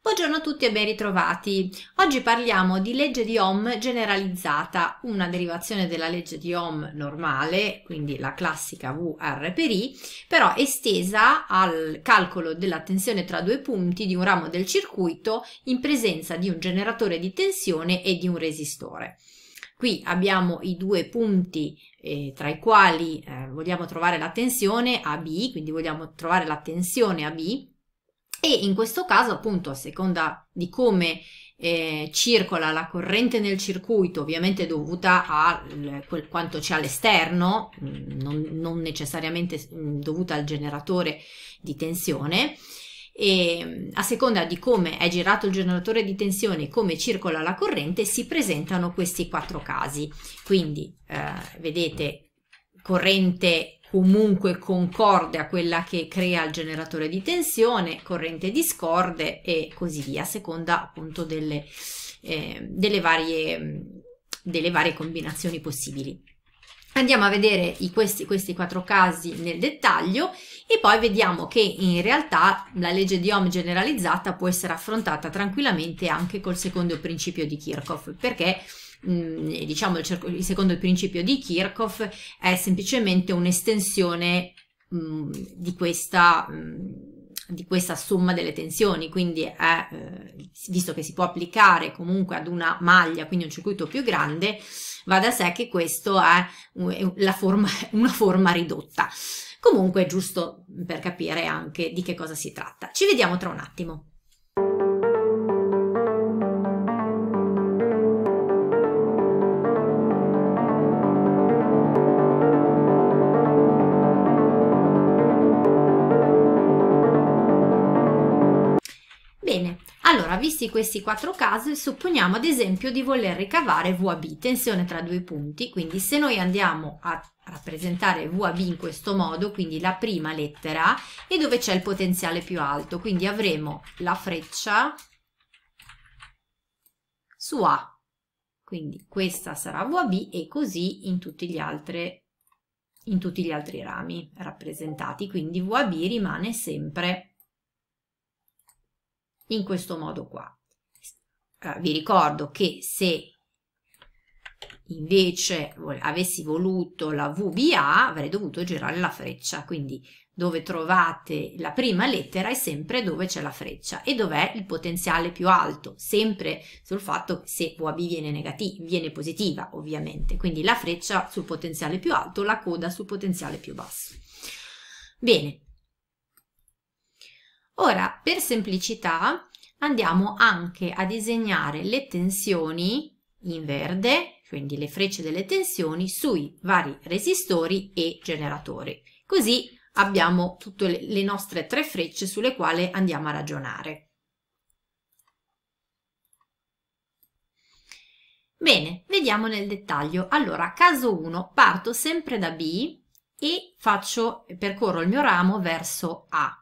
Buongiorno a tutti e ben ritrovati. Oggi parliamo di legge di Ohm generalizzata, una derivazione della legge di Ohm normale, quindi la classica VR per I, però estesa al calcolo della tensione tra due punti di un ramo del circuito in presenza di un generatore di tensione e di un resistore. Qui abbiamo i due punti eh, tra i quali eh, vogliamo trovare la tensione AB, quindi vogliamo trovare la tensione AB e in questo caso, appunto, a seconda di come eh, circola la corrente nel circuito, ovviamente dovuta a quel, quanto c'è all'esterno, mm, non, non, necessariamente mm, dovuta al generatore di tensione, e mm, a seconda di come è girato il generatore di tensione e come circola la corrente, si presentano questi quattro casi. Quindi, eh, vedete, corrente comunque concorde a quella che crea il generatore di tensione, corrente discorde e così via, a seconda appunto delle, eh, delle, varie, delle varie combinazioni possibili. Andiamo a vedere i, questi, questi, quattro casi nel dettaglio e poi vediamo che in realtà la legge di Ohm generalizzata può essere affrontata tranquillamente anche col secondo principio di Kirchhoff perché mh, mm, diciamo il secondo il principio di Kirchhoff è semplicemente un'estensione mm, di questa mh, mm, di questa somma delle tensioni, quindi è, eh, visto che si può applicare comunque ad una maglia, quindi un circuito più grande, va da sé che questa è forma, una forma ridotta. Comunque è giusto per capire anche di che cosa si tratta. Ci vediamo tra un attimo. visti questi quattro casi, supponiamo ad esempio di voler ricavare VAB, tensione tra due punti, quindi se noi andiamo a rappresentare VAB in questo modo, quindi la prima lettera e dove c'è il potenziale più alto, quindi avremo la freccia su A, quindi questa sarà VAB e così in tutti gli altri, in tutti gli altri rami rappresentati, quindi VAB rimane sempre in questo modo qua. Allora, eh, vi ricordo che se invece avessi voluto la VBA avrei dovuto girare la freccia, quindi dove trovate la prima lettera è sempre dove c'è la freccia e dov'è il potenziale più alto, sempre sul fatto se VAB viene, negativa, viene positiva ovviamente, quindi la freccia sul potenziale più alto, la coda sul potenziale più basso. Bene, Ora, per semplicità, andiamo anche a disegnare le tensioni in verde, quindi le frecce delle tensioni, sui vari resistori e generatori. Così abbiamo tutte le nostre tre frecce sulle quali andiamo a ragionare. Bene, vediamo nel dettaglio. Allora, caso 1, parto sempre da B e faccio, percorro il mio ramo verso A.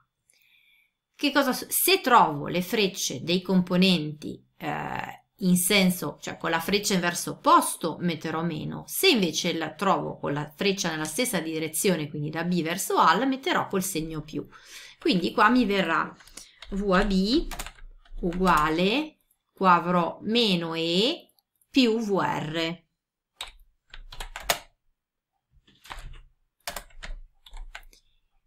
Che cosa, se trovo le frecce dei componenti eh, in senso, cioè con la freccia in verso opposto, metterò meno. Se invece la trovo con la freccia nella stessa direzione, quindi da B verso A, la metterò col segno più. Quindi qua mi verrà VAB uguale, qua avrò meno E più VR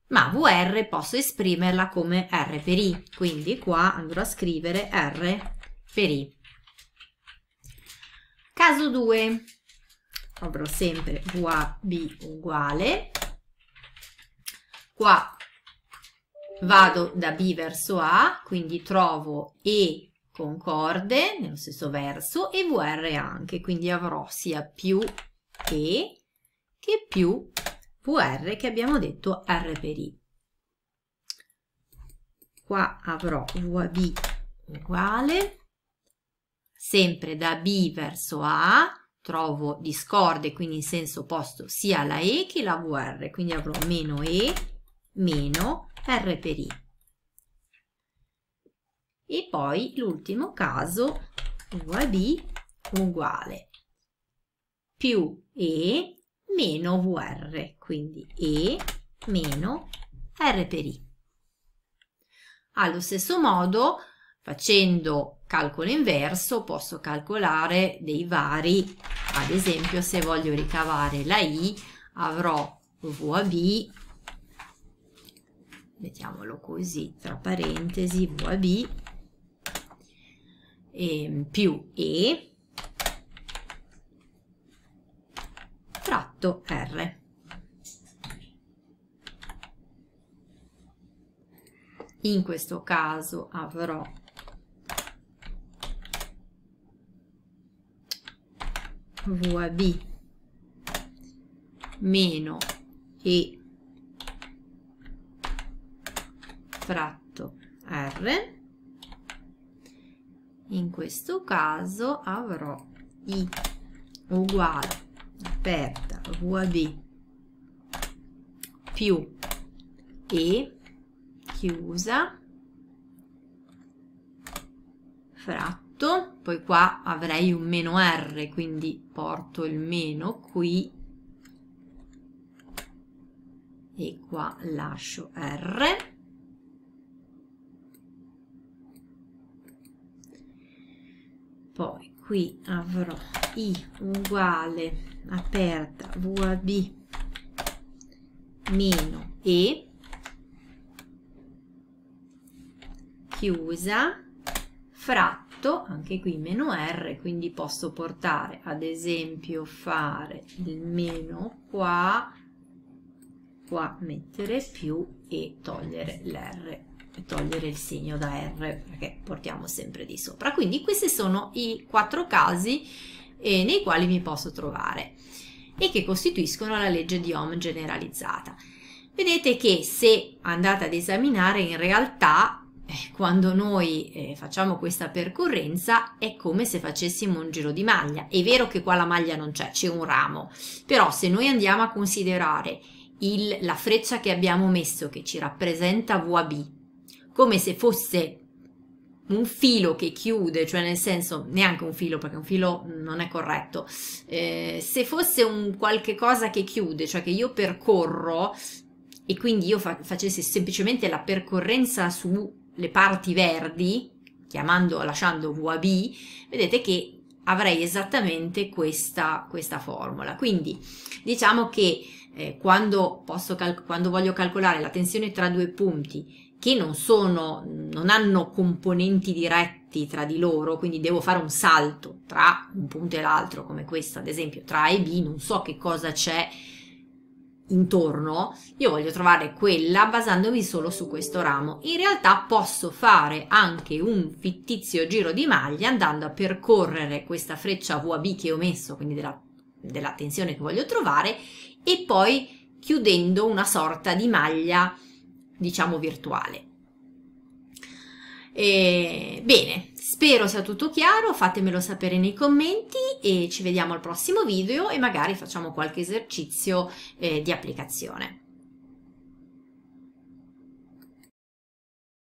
ma VR posso esprimerla come R per I, quindi qua andrò a scrivere R per I. Caso 2, avrò sempre VAB uguale, qua vado da B verso A, quindi trovo E concorde nello stesso verso e VR anche, quindi avrò sia più E che più VR che abbiamo detto R per I. Qua avrò VAB uguale, sempre da B verso A, trovo discorde, quindi in senso opposto sia la E che la VR, quindi avrò meno E meno R per I. E poi l'ultimo caso UAB uguale più E meno VR, quindi E meno R per I. Allo stesso modo, facendo calcolo inverso, posso calcolare dei vari, ad esempio se voglio ricavare la I avrò VAB, mettiamolo così, tra parentesi, VAB, più E tratto R. In questo caso avrò VAB meno E fratto R. In questo caso avrò I uguale aperta, rua più E, chiusa, fratto, poi qua avrei un meno R, quindi porto il meno qui e qua lascio R. Poi qui avrò i uguale aperta vab meno e chiusa fratto anche qui meno r quindi posso portare ad esempio fare il meno qua qua mettere più e togliere l'r e togliere il segno da R perché portiamo sempre di sopra. Quindi questi sono i quattro casi eh, nei quali mi posso trovare e che costituiscono la legge di Ohm generalizzata. Vedete che se andate ad esaminare in realtà eh, quando noi eh, facciamo questa percorrenza è come se facessimo un giro di maglia. È vero che qua la maglia non c'è, c'è un ramo, però se noi andiamo a considerare il, la freccia che abbiamo messo che ci rappresenta VAB come se fosse un filo che chiude, cioè nel senso neanche un filo perché un filo non è corretto, eh, se fosse un qualche cosa che chiude, cioè che io percorro e quindi io fa facessi semplicemente la percorrenza sulle parti verdi, chiamando, lasciando VAB, vedete che avrei esattamente questa, questa formula. Quindi diciamo che eh, quando, cal- quando voglio calcolare la tensione tra due punti che non, sono, non hanno componenti diretti tra di loro, quindi devo fare un salto tra un punto e l'altro, come questo ad esempio tra A e B, non so che cosa c'è intorno, io voglio trovare quella basandomi solo su questo ramo. In realtà posso fare anche un fittizio giro di maglia andando a percorrere questa freccia VAB che ho messo, quindi della, della tensione che voglio trovare, e poi chiudendo una sorta di maglia, diciamo, virtuale. E, bene, spero sia tutto chiaro, fatemelo sapere nei commenti e ci vediamo al prossimo video e magari facciamo qualche esercizio eh, di applicazione.